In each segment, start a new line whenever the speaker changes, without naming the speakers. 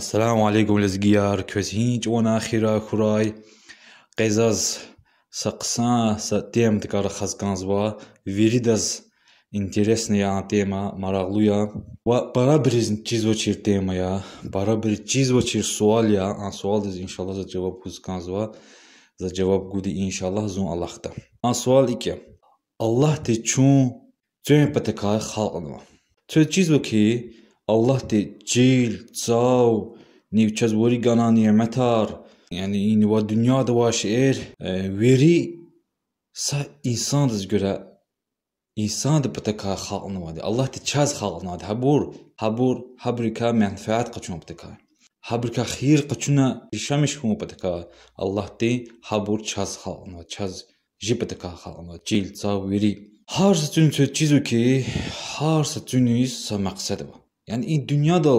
assalomu alaykum les көз hech wana xira xuray qezaz saqsan sa tem tkar xazkanzva viridaz интересная тема марағлуя ва бара бир чизвочир тема я бара бир чизвочир суал я а суал диз иншалла за жавоб хузканзва за жавоб гуди иншалла зун аллахта а суал ике аллах те чун цен патакай халқынва цен чизво ки Allah دی جیل چاو نیوکەز وەری گەڵانیە مەتار یعنی اینوە دنیا دەواش ئێر وێری سا ئینسان دەستگرە ئینسان دەپتەکە خاڵنەوەدە ئەله دی چاز خاڵنادە هەبور هەبور هەبریکا مەنفعات قەچۆن بتەکە هەبرکە خیر قەچونە ریشەمیش هەموو بەتەکە ئەله دی هەبور چاز خاڵنەوە چاز ji biteka xalama cil ça werî. Har setûn çi çîzûkê har setûnî sa meqsed ba. یعنی این دنیا دا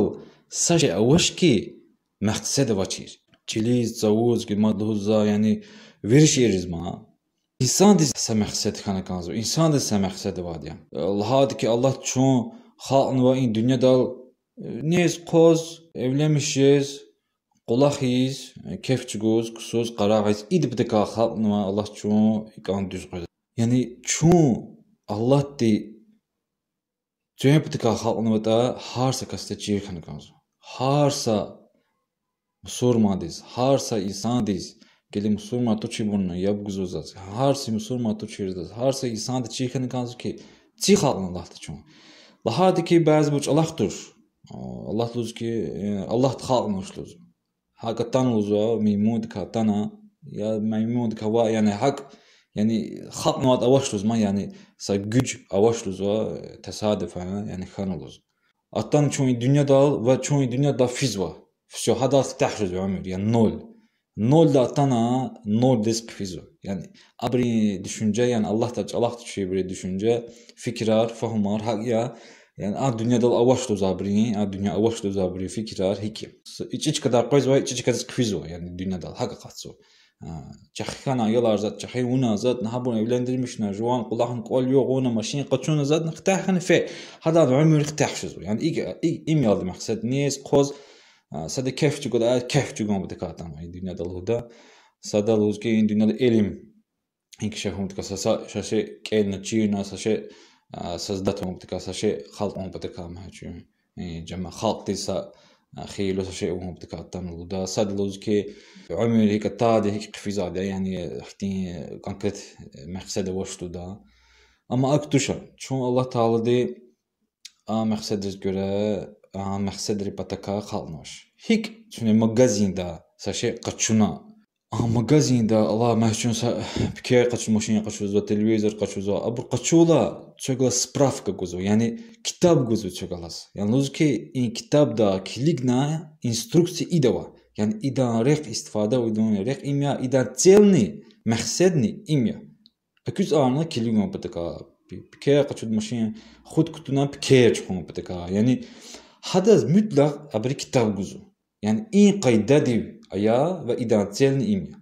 سش اوش که مقصد و چیر چلیز زوز که ما دوزا یعنی ورش یریز ما İnsan da sə məqsəd xanaqanız, insan da sə məqsədi var deyəm. Allahdır ki, Allah üçün xalqın və in dünyada neyiz qoz, evlənmişiz, qulaxıyız, kefçiquz, qusuz, qarağıyız. İdi bir də xalqın və Allah üçün iqan düz qoydu. Yəni, çün Allah deyil, Cömptika xalqınıda harsa kəsdə çirkin qanz. Harsa musurma diz, harsa insan diz, gəli musurma tu çibunna yab guzuzaz. Harsa musurma tu çirdaz, harsa insan da çirkin qanz ki, çi xalqın Allahdır çün. Lahadı ki bəzi bu Allahdır. Allah luz ki e, Allah xalqın luz. Hakatan luz və mimud katana ya mimud kawa yani hak Yəni xalq navad avashluzma, yəni sa güc avashluza e, təsadüfən, yəni xanoluz. Atdan çünki dünya dal və çünki dünya da fizva. Всё, hada tahruz ömür, yəni 0. 0 da atana 0 disk fizva. Yəni abri düşüncə, yəni Allah da Allah düşür bir düşüncə, fikrar, fəhmar, haqiya. Yəni a dünyada avaş da zabri, a dünya avaş da zabri fikrar hiki. İç iç kadar qoyz və iç iç kadar kviz o, yəni dünyada haqiqatsı. چخخنا یلا زد چخی اونا زد نه بون ایلند میش نه جوان قلاهن قول یو قونا ماشین قچون زد نختاخن فی هذا عمر اختاح شزو يعني اي اي ايم يالدي مقصد نيس قوز سده kef çıkıyor, kef çıkıyor bu dikkatim. Yani dünyada luda, sada luzki in dünyada elim. İnki şey hum dikkat, sasa şaşı kelna çiğna, saşı sazdat hum dikkat, saşı halk hum dikkat mı haçıyor. Yani e, cema halk diysa خيل وشيء وهم بدك تعمل ده سادلوز كي عمر هيك طاد هيك قفزاد يعني اختي كانت مقصد وشتو ده ama ak düşer. Çünkü Allah Teala de a məqsədir görə a məqsədir pataka qalmış. Hik çünki magazində saşe qaçuna а магазинда ала махчунса пикея качылмошиня качылза телевизор качылза а бир качуула чөгала справка кузу яни китап кузу чөгалас яни узки ин китабда килигна инструкция идава яни идан рех истифада уйдун рех имя идан целни мақсадни имя акюз арна килигна бутака пикея качылмошиня худ кутуна пикея чухун бутака яни хадаз мутлақ абри китап кузу яни ин қайда дев ayağı ve identitelini imya.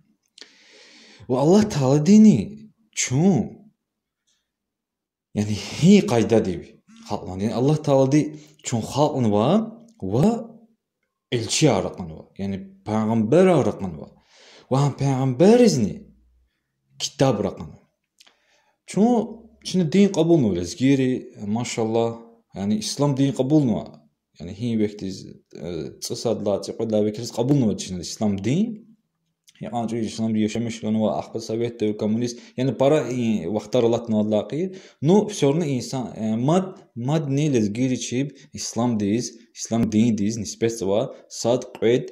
Ve Allah Teala dini çün yani hiç qayda debi. Xalqlan. Yani Allah Teala di çün xalqını var ve elçi yaraqını var. Yani peygamber yaraqını var. Ve ham peygamber izni kitap raqını. Çün şimdi din kabul mu? Geri maşallah yani İslam din kabul mu? يعني هي بيكتز تصد لا تقول لا بيكتز قبول نوتشن الإسلام دين يعني أنا جوي إسلام دي شمش لون وأحب سويت وكمونيست يعني برا واختار الله تنالاقي نو بشورنا إنسان ماد ماد ني لزجيري شيب إسلام ديز إسلام دين ديز نسبة سوا صاد قيد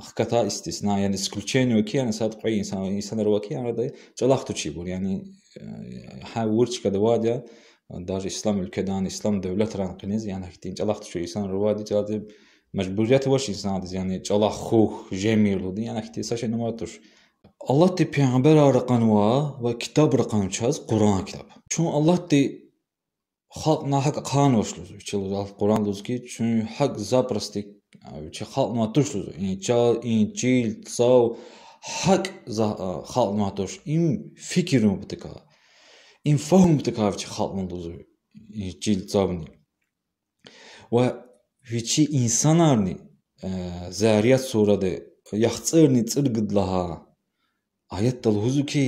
خكتا استثناء يعني سكولتشين وكي يعني صاد قيد إنسان إنسان رواكي يعني ده جلاختو شيبور يعني حاول شكا دواديا داج اسلام الكدان اسلام دولت ران قنز يعني هكتين جلاخت شو انسان روادي جاد مجبوريات وش انسان دز يعني جلاخ خوخ جميل ودي يعني هكتي ساش نمرتوش الله تي پیغمبر رقن وا و كتاب رقن چاز قران كتاب چون الله تي خلق ناحق قان وشلوز چلوز قران لوزكي چون حق زابرستي چه خلق ناتوش لوز این چا این چیل تصاو حق خلق ناتوش این فکر رو بتکار информ таковч хатман дозу жил э, забни. Ва вичи инсанарни э, зарият сурады яхцырни цыргыдлаха аят талхузуки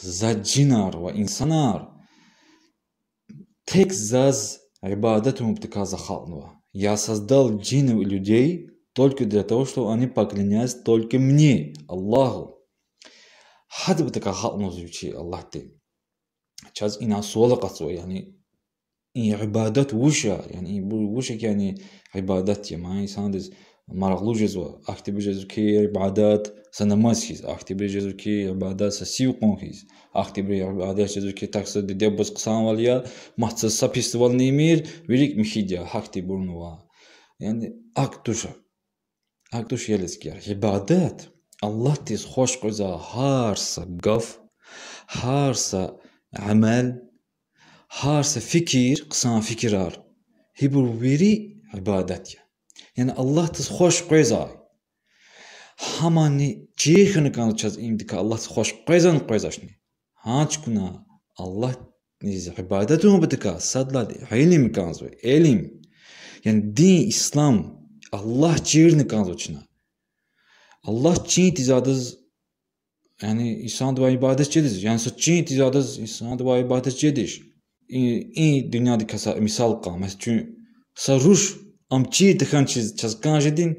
заджинар ва инсанар тек заз عبادتهم ابتكازа хатнува. Я создал джинов и людей только для того, чтобы они поклонялись только мне, Аллаху. Хадб така хатну звучи, Аллах ты. чаз ин асвола қасва яъне ин ибадат вуша яъне вуша ки яъне ибадат я маи сандез марғлужезва ахтибежезу ки ибадат са намаз хиз ахтибежезу ки ибадат са сивқон хиз ахтибре ибадат чезу ки так са дедя боз қисан валия маҳ са са фестивал немир вирик михидя ҳактибурнува яъне ак туша ак туша ялес киар ибадат аллаҳ тез хош қоза ҳар са гав ҳар са عمل harsa fikir, qısan fikirar. Hibur veri ibadət ya. Yəni Allah tız xoş qoyza. Hamani cihini qanıçaz imdika Allah tız xoş qoyzan qoyzaşni. Hanç günə Allah niz ibadət umbətika sadla ilim qanzu ilim. Yəni din İslam Allah cihirini qanzu çına. Allah cih tizadız یعنی insan dua ibadət gedir. Yəni çi ticadə insan dua ibadət gedir. این دنیا که مثال قام است چون سروش ام چی تکان چیز چزکان جدین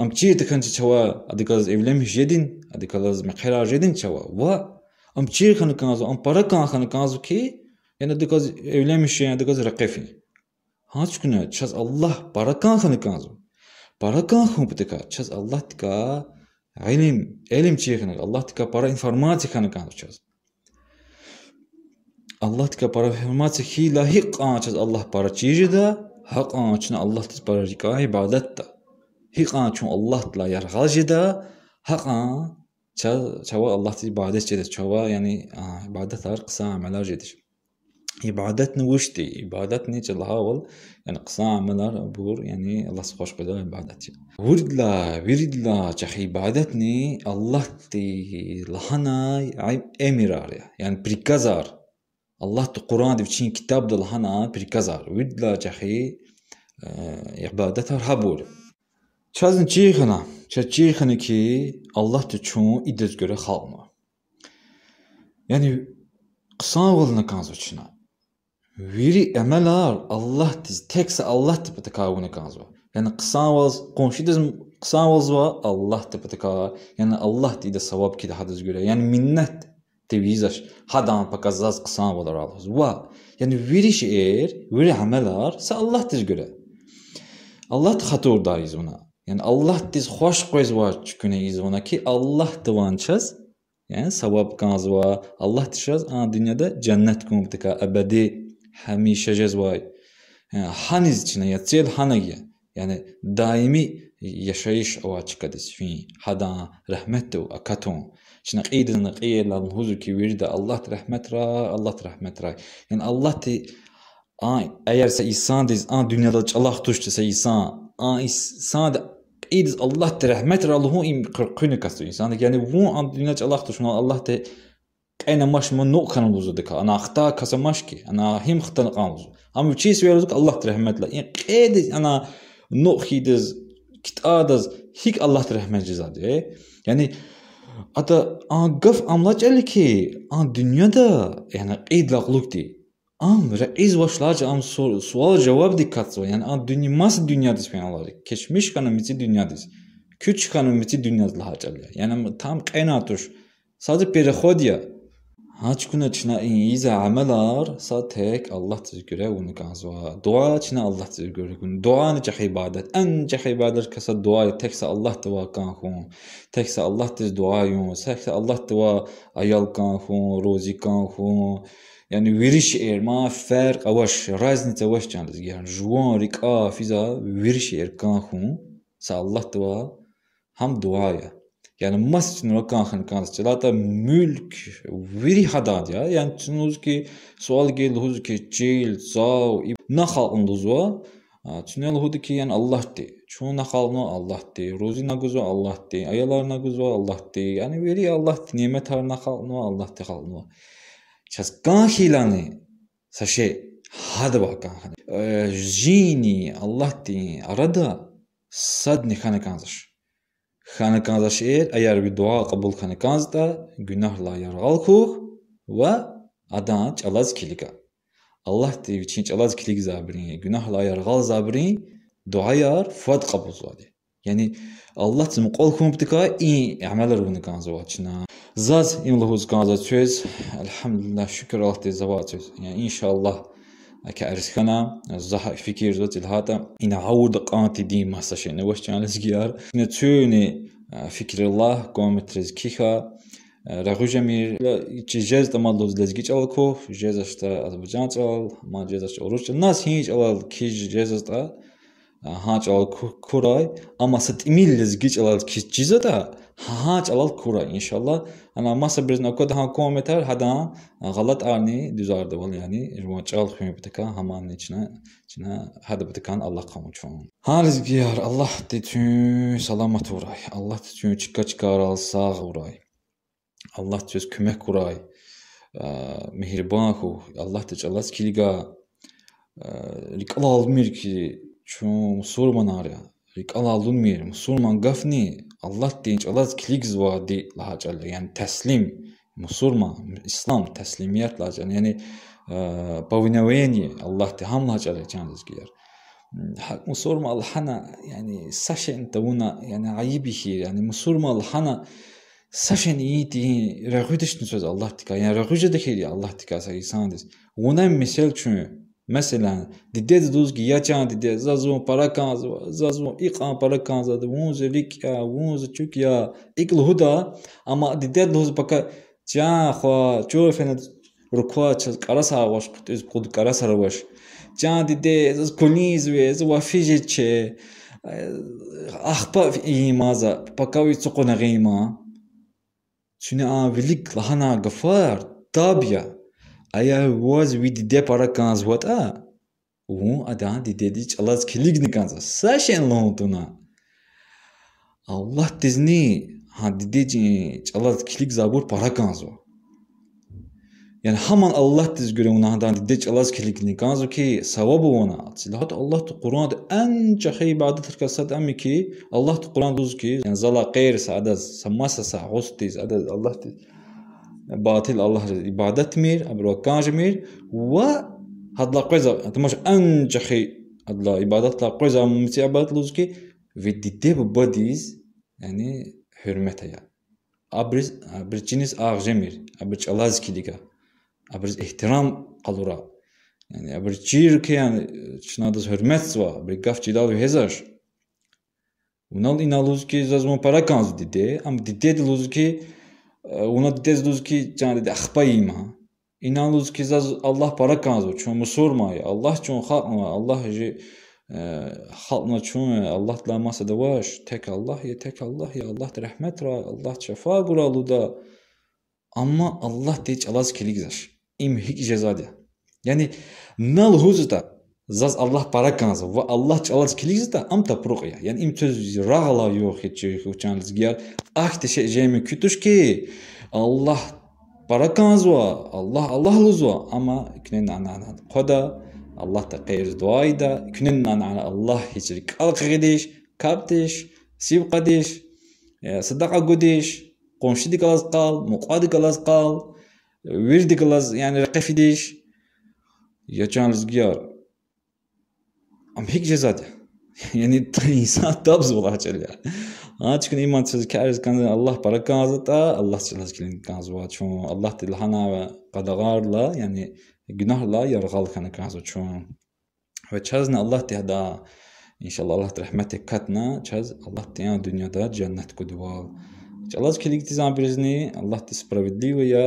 ام چی تکان چی چوا ادیکاز evlenmiş jedin ادیکاز مخرج jedin چوا و ام چی کن کانز ام para kan kan kanz ki yani ادیکاز evlenmiş yani ادیکاز rakifin haç günü çaz Allah para kan kan kanz para kan khum tika çaz Allah tika Ilim, ilim чихнек, Аллах така пара информация хана канчаз. Аллах така пара информация хи лахи канчаз Аллах пара чижида, ха канчна Аллах тис пара рика ибадатта. Хи канчун Аллах тла яргалжида, ха кан чава Аллах тис ибадат чеде, чава яни ибадатлар кыса амалар жедиш ibodatni o'chdi ibodat necha lahavl ya'ni qilsan amallar bu ya'ni alloh xo'sh qildi ibodatchi virdla virdla chah ibodatni alloh ti lahana emirar ya'ni prikazar alloh ti qur'on deb chin kitob da lahana prikazar virdla chahi ibodat habur chazin chixina cha chixina ki alloh ti chun idizgura xalma ya'ni qısan oğlunu qanzu çına. Вери эмэлар Аллах диз текса Аллах деп атакауны казва. Яны кысавыз, коншидиз кысавыз ва Аллах деп атака. Яны Аллах диде савап киде хадиз гөле. Яны миннет девизаш хадан показаз кысан болар алыз. Ва. Яны вери шер, вери эмэлар са Аллах диз гөле. Аллах хатур дайыз уна. Яны Аллах диз хош койз ва чүкүне из уна ки Аллах диванчаз. Yani sevap kazva. Allah tişaz ana dünyada cennet kumtika ebedi hemîşe cezvay. Yani, ee, haniz içine ya cel hanagiye. Yani daimi yaşayış ova çıkadis fi hada rahmet de akaton. Şimdi qeydin qeylan huzu ki virde Allah rahmet ra Allah rahmet ra. Yani Allah te eğerse insan diz an dünyada Allah se insan, an insan da qeydiz Allah te rahmet ra lahu im qırqını kastı İsa yani bu an dünyada Allah tuştu, Allah te كأنا مش منو كان وزو دكا أنا أختا كسماشكي أنا هم خطن قاموز هم بشي سويرزك الله ترحمت لا إن قيدز أنا نو خيدز كت آدز هيك الله ترحمت جزاد يعني أتا آن قف أملاج ألكي آن دنيا دا يعني قيد لقلوك دي Am reis başlarca am sor, sual cevap dikkat var. Yani am dünya mas dünya dis penallar. Keçmiş kanı miti dünya dis. Küçük kanı miti dünya dis lahacalı. Yani tam kaynatır. Sadık bir ya. هاچکونه چنا اینیز عملار سا تک الله تذكره ونك عزوا دعاء چنا الله تذكره كون دعاء نجح عبادت انجح عبادت كسا دعاء تك سا الله توا كان خون تك سا الله تز دعاء يون تك سا الله توا ايال كان خون روزي كان خون يعني ويرش اير ما فرق اوش رازن توش جان يعني جوان ريك اه فيزا ويرش اير كان خون سا الله توا هم دعايه yani масляно ракан ханканс лата мюльк вири хадад я. Yani чунузки суал гел хузки чил зау и нахал ндузва. Чунел худки yani Allah de. Чун нахално Allah de. Рози нагузо Allah de. Аялар нагузо Allah de. Yani вири Allah de. Немет хар нахално Allah de хално. Сейчас кан хиланы саше hadi bakalım hadi. Jini Allah diye arada sad nikane kanzır. خانەکاندا شعێر ئەیار دوا قبول خانەکاندا گوناهلا یاڕالکوخ و ئادان چەڵاز کلیکە ئەله تێویچین چەڵاز کلیک زابرین گوناهلا یاڕغال زابرین دوعایار فوت قبول زوادێ یعنی ئەله چم قۆڵ کوم بتکە ئی ئەعمەلە ڕوونەکان زەواچنا زاز ئیم لە هۆزکانزە چێز الحەمدلله شکر ئەڵ تێ زەوا چێز یعنی ئینشاء الله Kärskana, Sache fikir zot il hata in aud qanti di masashin washchan zgiyar. Ne tüni fikrillah qomet rezkiha Ragujamir çi jez tamalluz lezgiç alko, jez asta azbucanç al, ma jez asta oruç. Nas hiç al ki jez asta hanç al kuray, ama sat imil lezgiç al ki ciza da هاج على الكرة إن شاء الله أنا ما صبرنا كود ها كومتر هذا غلط أرني دوزار دول يعني جماعة شغل خيمة بتكا همان نجنا جنا هذا بتكان الله قامو çoğun. Haliz giyar Allah tütün salamat uray. Allah tütün çıka çıkar al sağ uray. Allah tüz kümek uray. Mehirbahu Allah tüz Allah skiliga. Rikal almir ki çoğun sorman arya. Rikal alunmir. Sorman gafni Allah deyinç olaz kiligiz vadi lahacalı. Yəni təslim, musurma, İslam, təslimiyyət lahacalı. Yəni повиновение e, Allah te ham lahacalı canız giyər. Hə, musurma alhana yani saşen tavuna yani ayibihi yani musurma alhana saşen iyi deyin rəğüdəşin söz Allah tika. Yəni rəğücə də ki Allah tika sa insandır. Ona misal çünki mesela De duz ki ya çan dide zazun para kanz zazun ikan para kanz adı vunz lik ya vunz çük ya ikl huda ama dide duz baka çan xwa çu fenet rukwa çaz kara sa vaş kutuz kud kara sa vaş çan dide zaz kuniz ve zaz vafije çe eh, ahpa imaza baka vi çukun agima çünkü a vilik lahana gafar tabia Aya wî dîdê para kanz a Wûn ada dîdê dî çalaz kilik nikanz. Sa şen lontuna. Allah dizni ha dîdê çalaz kilik zabur para kanz Yani haman Allah diz göre ona da dîdê çalaz kilik nikanz ki savabı ona. Silahat Allah tu Kur'an en çahi ibadet hırkasat emmi ki Allah tu Kur'an duz ki yani zala qeyr sa adaz sammasa sa hostiz adaz Allah diz. باطل الله عبادت مير أبرو كانج مير و هاد لا قوزا تماش أنجحي هاد لا عبادت لا قوزا ممتي عبادت لوزكي في دي ديب بوديز يعني حرمتها يعني أبرز أبرز جنس آغجمير أبرز ألازكي ديكا أبرز احترام قلورا Yani aber çir ki yani çınadız hürmet var. Bir gaf çidal ve hezar. Unal inaluz ki zazmo para kanz dide. Ama dide de luz ki уна дездуз ки ҷаниди ахпаима инануз ки заз аллаҳ параканзу чумо сурмай аллаҳ чун халқма аллаҳ жи халқна чун аллаҳ ламаса даваш тек аллаҳ я тек аллаҳ я аллаҳ раҳматра аллаҳ шафа гуралуда амма аллаҳ деч алаз килигзаш им ҳик жезадя яъни нал хузта заз аллах параканза ва аллах чалас килигзда амта пругия ян им төз рагала юх хичи хучанзгия ахте ше жеми күтүшки аллах параканзва аллах аллах лузва ама кнен анана кода аллах та кайр дуайда кнен анана аллах хичи калкыгидиш каптиш сивкадиш садака гудиш комшиди калас кал мукади калас кал вирди калас яни ракефидиш ячанзгия am هیچ زده یعنی انسان دبز والله چلیا ها چکن ایمان چیز که ارز کنن الله برای کن ازت الله چلاس کلین کن از وات چون الله تل حنا و قدغار لا یعنی گناه لا یرغال کنه کن از چون و چیز نه الله ته دا انشالله الله رحمت کتنا چیز الله ته دنیا دا جنت کدوال چلاس کلیک تیزان برزنی الله ته سپرودلی و یا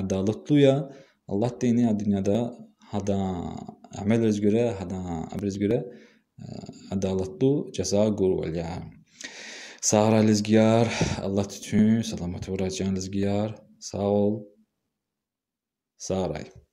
عدالتلو یا الله ته نه دنیا دا هدا أعمال özgürə əmr özgürə e, ədalətli cəza qurulya. Sağ rəzgiyar, Allah tütün, salamat vuracağınız giyar. Sağ ol. Sağ ol.